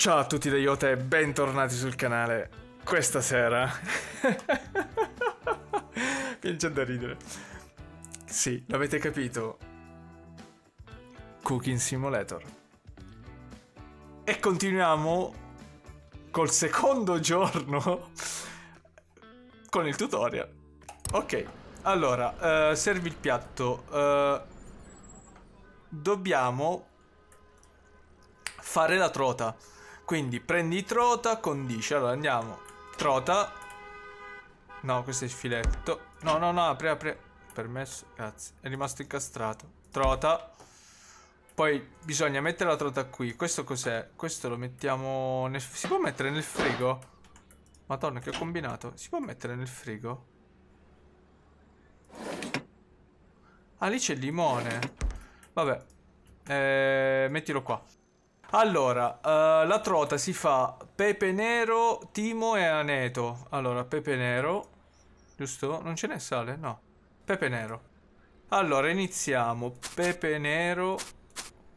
Ciao a tutti da Iota e bentornati sul canale. Questa sera... Comincia da ridere. Sì, l'avete capito. Cooking Simulator. E continuiamo col secondo giorno con il tutorial. Ok, allora, uh, eh, servi il piatto. Uh, dobbiamo fare la trota. Quindi prendi trota, condici. Allora andiamo. Trota. No, questo è il filetto. No, no, no, apri, apri. Permesso, grazie. È rimasto incastrato. Trota. Poi bisogna mettere la trota qui. Questo cos'è? Questo lo mettiamo nel... Si può mettere nel frigo? Madonna, che ho combinato. Si può mettere nel frigo? Ah, lì c'è il limone. Vabbè. Eh, mettilo qua. Allora, uh, la trota si fa pepe nero, timo e aneto. Allora, pepe nero, giusto? Non ce n'è sale? No. Pepe nero. Allora, iniziamo. Pepe nero,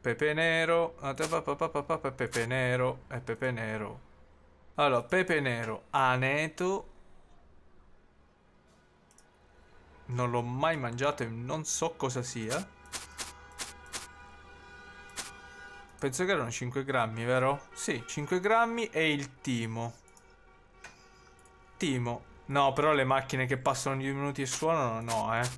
pepe nero, ah, pepe nero e pepe nero. Allora, pepe nero, aneto. Non l'ho mai mangiato e non so cosa sia. Penso che erano 5 grammi, vero? Sì, 5 grammi e il timo. Timo. No, però le macchine che passano di minuti e suonano, no, eh.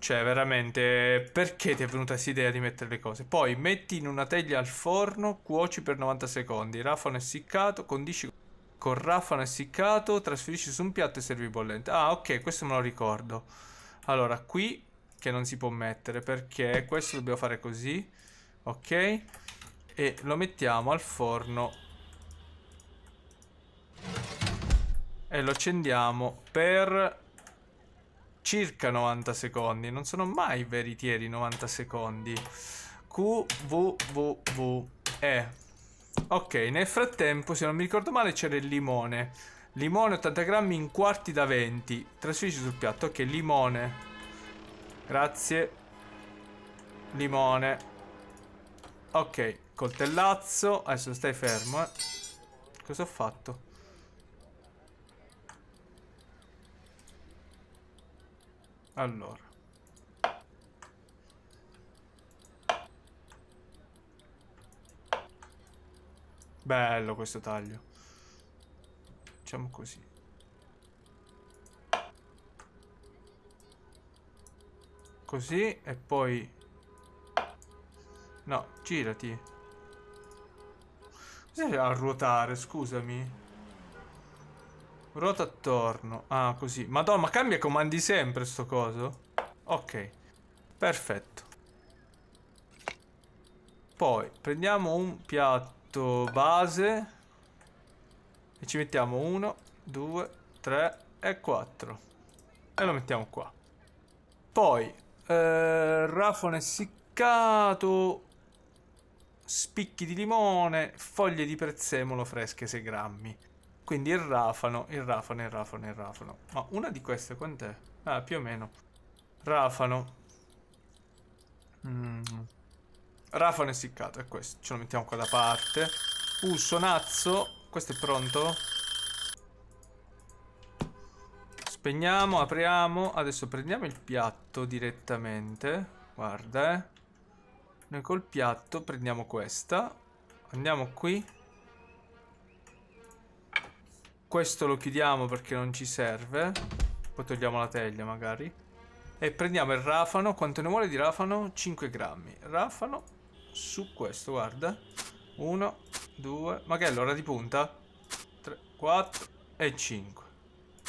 Cioè, veramente, perché ti è venuta questa idea di mettere le cose? Poi, metti in una teglia al forno, cuoci per 90 secondi, raffano essiccato, condisci con raffano essiccato, trasferisci su un piatto e servi bollente. Ah, ok, questo me lo ricordo. Allora, qui che non si può mettere perché questo dobbiamo fare così ok e lo mettiamo al forno e lo accendiamo per circa 90 secondi non sono mai veritieri 90 secondi QVVVE ok nel frattempo se non mi ricordo male c'era il limone limone 80 grammi in quarti da 20 trasferisci sul piatto ok limone Grazie. Limone. Ok, coltellazzo. Adesso stai fermo, eh. Cosa ho fatto? Allora. Bello questo taglio. Facciamo così. Così e poi... No, girati. Cos'è a ruotare, scusami? Ruota attorno. Ah, così. Madonna, ma cambia comandi sempre sto coso? Ok. Perfetto. Poi, prendiamo un piatto base. E ci mettiamo uno, due, tre e quattro E lo mettiamo qua. Poi, eh, rafone essiccato, spicchi di limone, foglie di prezzemolo fresche 6 grammi. Quindi il rafano, il rafano, il rafano, il rafano. Ma oh, una di queste quant'è? Ah, più o meno. Rafano. Mm. Rafano essiccato, è questo. Ce lo mettiamo qua da parte. Uh, sonazzo. Questo è pronto? Spegniamo, apriamo. Adesso prendiamo il piatto direttamente. Guarda, eh. Noi col piatto prendiamo questa. Andiamo qui. Questo lo chiudiamo perché non ci serve. Poi togliamo la teglia magari. E prendiamo il rafano. Quanto ne vuole di rafano? 5 grammi. Rafano su questo, guarda. 1, 2, Ma che è l'ora di punta. 3, 4 e 5.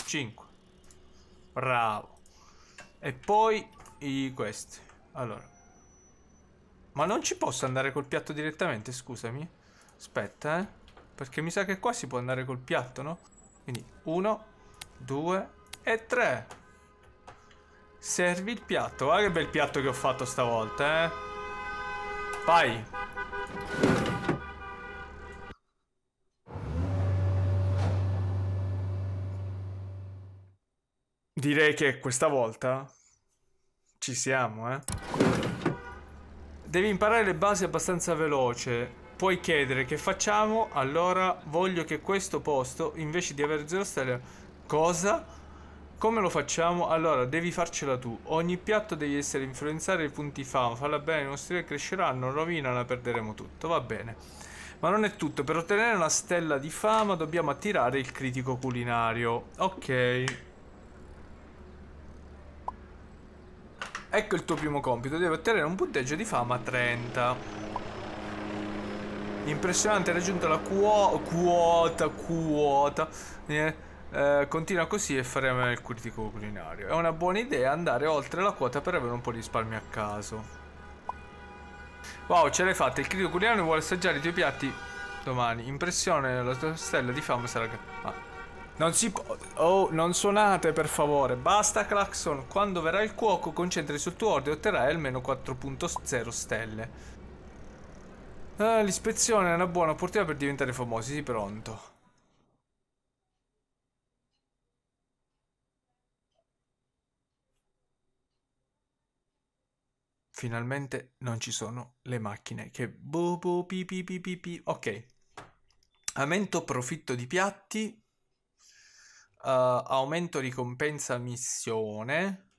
5. Bravo. E poi i, questi. Allora. Ma non ci posso andare col piatto direttamente, scusami. Aspetta, eh. Perché mi sa che qua si può andare col piatto, no? Quindi uno, due e tre. Servi il piatto. Guarda ah, che bel piatto che ho fatto stavolta, eh. Vai, Direi che questa volta ci siamo, eh. Devi imparare le basi abbastanza veloce. Puoi chiedere che facciamo, allora voglio che questo posto, invece di avere zero stelle... Cosa? Come lo facciamo? Allora, devi farcela tu. Ogni piatto devi essere influenzare i punti fama. Falla bene, i nostri cresceranno, rovinala, perderemo tutto. Va bene. Ma non è tutto. Per ottenere una stella di fama dobbiamo attirare il critico culinario. Ok. Ecco il tuo primo compito, devi ottenere un punteggio di fama 30. Impressionante, hai raggiunto la quo quota, quota. Eh, eh, continua così e faremo il critico culinario. È una buona idea andare oltre la quota per avere un po' di risparmio a caso. Wow, ce l'hai fatta, il critico culinario vuole assaggiare i tuoi piatti domani. Impressione, la tua stella di fama sarà... Ah. Non si può... Oh, non suonate per favore. Basta, Claxon. Quando verrà il cuoco, concentri sul tuo ordine e otterrai almeno 4.0 stelle. Ah, l'ispezione è una buona opportunità per diventare famosi. Sì, pronto. Finalmente non ci sono le macchine che... Bo, bo, pi, pi, pi, pi, pi. Ok. Amento profitto di piatti eh, aumento ricompensa missione.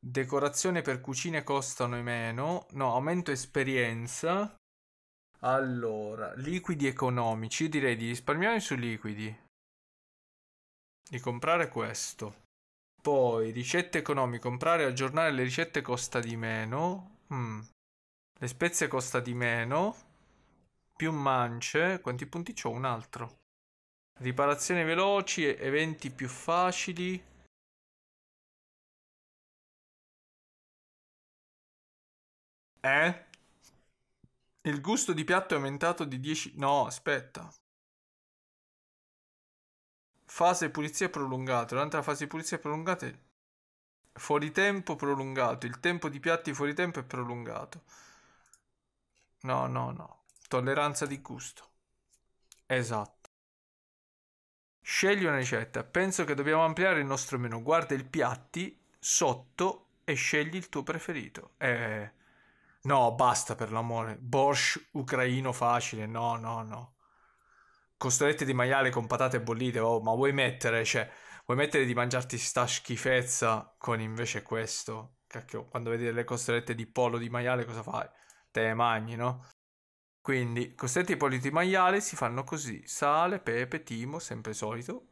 Decorazione per cucine costano meno. No, aumento esperienza. Allora, liquidi economici. Direi di risparmiare su liquidi. Di comprare questo. Poi, ricette economiche. Comprare e aggiornare le ricette costa di meno. Mm. Le spezie costa di meno. Più mance. Quanti punti ho? Un altro. Riparazioni veloci, eventi più facili. Eh? Il gusto di piatto è aumentato di 10... No, aspetta. Fase pulizia prolungata. Durante la fase pulizia prolungata... Fuori tempo prolungato. Il tempo di piatti fuori tempo è prolungato. No, no, no. Tolleranza di gusto. Esatto. Scegli una ricetta. Penso che dobbiamo ampliare il nostro menu. Guarda il piatti sotto e scegli il tuo preferito. Eh, no, basta per l'amore. Borsch ucraino facile. No, no, no. Costolette di maiale con patate bollite. Oh, ma vuoi mettere, cioè, vuoi mettere di mangiarti sta schifezza con invece questo? Cacchio, quando vedi le costolette di pollo di maiale cosa fai? Te le mangi, no? Quindi, costretti i polli di maiale si fanno così: sale, pepe, timo, sempre solito.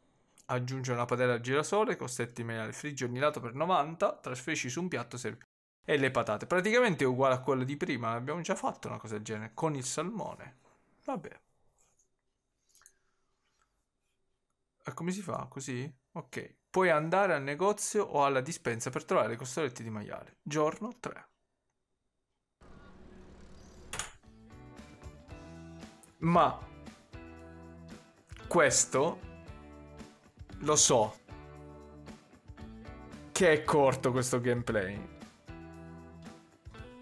Aggiunge una padella al girasole, costretti i maiale friggi ogni lato per 90, trasferisci su un piatto servi. e le patate. Praticamente è uguale a quello di prima, abbiamo già fatto una cosa del genere, con il salmone. Vabbè. E come si fa? Così? Ok. Puoi andare al negozio o alla dispensa per trovare i costoletti di maiale. Giorno 3. Ma questo lo so che è corto questo gameplay.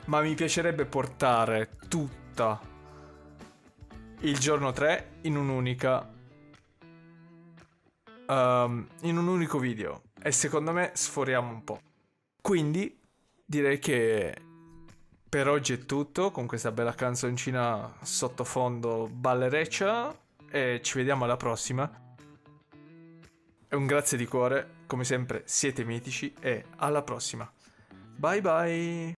Ma mi piacerebbe portare tutta il giorno 3 in un'unica um, in un unico video e secondo me sforiamo un po'. Quindi direi che per oggi è tutto con questa bella canzoncina sottofondo ballereccia e ci vediamo alla prossima. E un grazie di cuore, come sempre siete mitici e alla prossima. Bye bye!